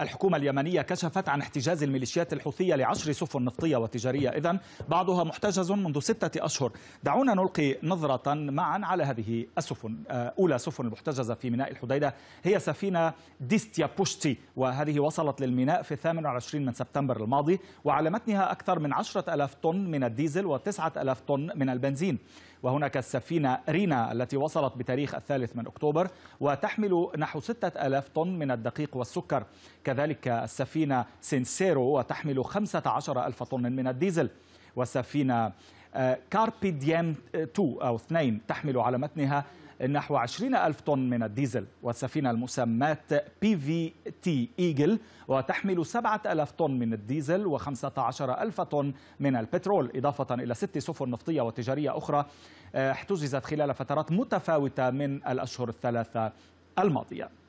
الحكومة اليمنية كشفت عن احتجاز الميليشيات الحوثية لعشر سفن نفطية وتجارية إذا بعضها محتجز منذ ستة أشهر دعونا نلقي نظرة معا على هذه السفن آه، أولى سفن المحتجزة في ميناء الحديدة هي سفينة ديستيا بوشتي وهذه وصلت للميناء في 28 من سبتمبر الماضي وعلى متنها أكثر من 10000 طن من الديزل و9000 طن من البنزين وهناك السفينة رينا التي وصلت بتاريخ الثالث من أكتوبر وتحمل نحو 6000 طن من الدقيق والسكر كذلك السفينة سينسيرو وتحمل 15 ألف طن من الديزل والسفينة كاربي ديام 2 أو 2 تحمل على متنها نحو 20 ألف طن من الديزل والسفينة المسماة بي في تي إيجل وتحمل 7 ألف طن من الديزل و15 ألف طن من البترول إضافة إلى ست سفن نفطية وتجارية أخرى آه، احتجزت خلال فترات متفاوتة من الأشهر الثلاثة الماضية